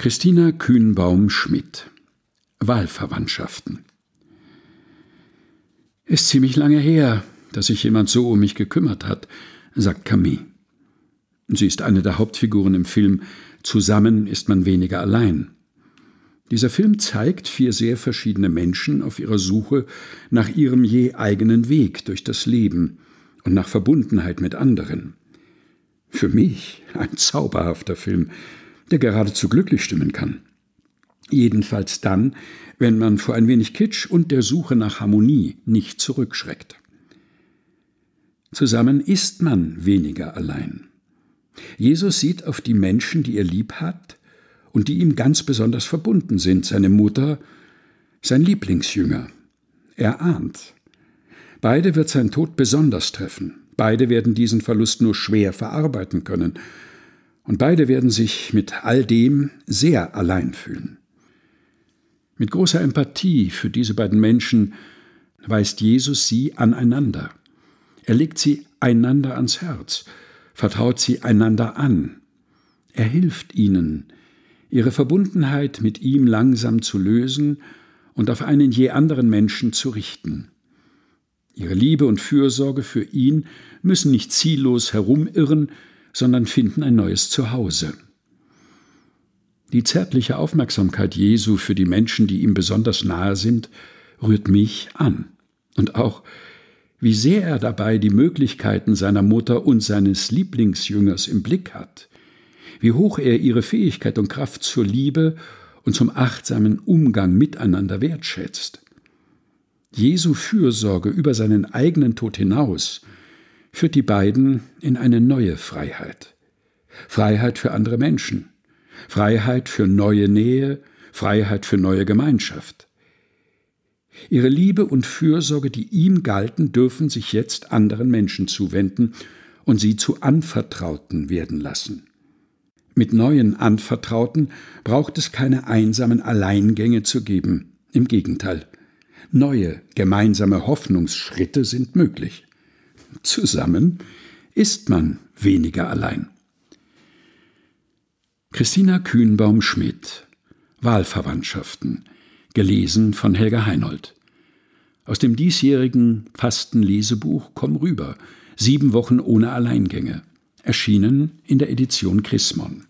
Christina Kühnbaum-Schmidt Wahlverwandtschaften Ist ziemlich lange her, dass sich jemand so um mich gekümmert hat, sagt Camille. Sie ist eine der Hauptfiguren im Film Zusammen ist man weniger allein. Dieser Film zeigt vier sehr verschiedene Menschen auf ihrer Suche nach ihrem je eigenen Weg durch das Leben und nach Verbundenheit mit anderen. Für mich ein zauberhafter Film, der geradezu glücklich stimmen kann. Jedenfalls dann, wenn man vor ein wenig Kitsch und der Suche nach Harmonie nicht zurückschreckt. Zusammen ist man weniger allein. Jesus sieht auf die Menschen, die er lieb hat und die ihm ganz besonders verbunden sind, seine Mutter, sein Lieblingsjünger. Er ahnt. Beide wird sein Tod besonders treffen. Beide werden diesen Verlust nur schwer verarbeiten können und beide werden sich mit all dem sehr allein fühlen. Mit großer Empathie für diese beiden Menschen weist Jesus sie aneinander. Er legt sie einander ans Herz, vertraut sie einander an. Er hilft ihnen, ihre Verbundenheit mit ihm langsam zu lösen und auf einen je anderen Menschen zu richten. Ihre Liebe und Fürsorge für ihn müssen nicht ziellos herumirren, sondern finden ein neues Zuhause. Die zärtliche Aufmerksamkeit Jesu für die Menschen, die ihm besonders nahe sind, rührt mich an. Und auch, wie sehr er dabei die Möglichkeiten seiner Mutter und seines Lieblingsjüngers im Blick hat, wie hoch er ihre Fähigkeit und Kraft zur Liebe und zum achtsamen Umgang miteinander wertschätzt. Jesu Fürsorge über seinen eigenen Tod hinaus – führt die beiden in eine neue Freiheit. Freiheit für andere Menschen, Freiheit für neue Nähe, Freiheit für neue Gemeinschaft. Ihre Liebe und Fürsorge, die ihm galten, dürfen sich jetzt anderen Menschen zuwenden und sie zu Anvertrauten werden lassen. Mit neuen Anvertrauten braucht es keine einsamen Alleingänge zu geben, im Gegenteil. Neue gemeinsame Hoffnungsschritte sind möglich zusammen ist man weniger allein. Christina Kühnbaum-Schmidt Wahlverwandtschaften gelesen von Helga Heinold. Aus dem diesjährigen Fastenlesebuch Komm rüber, sieben Wochen ohne Alleingänge, erschienen in der Edition Chrismon.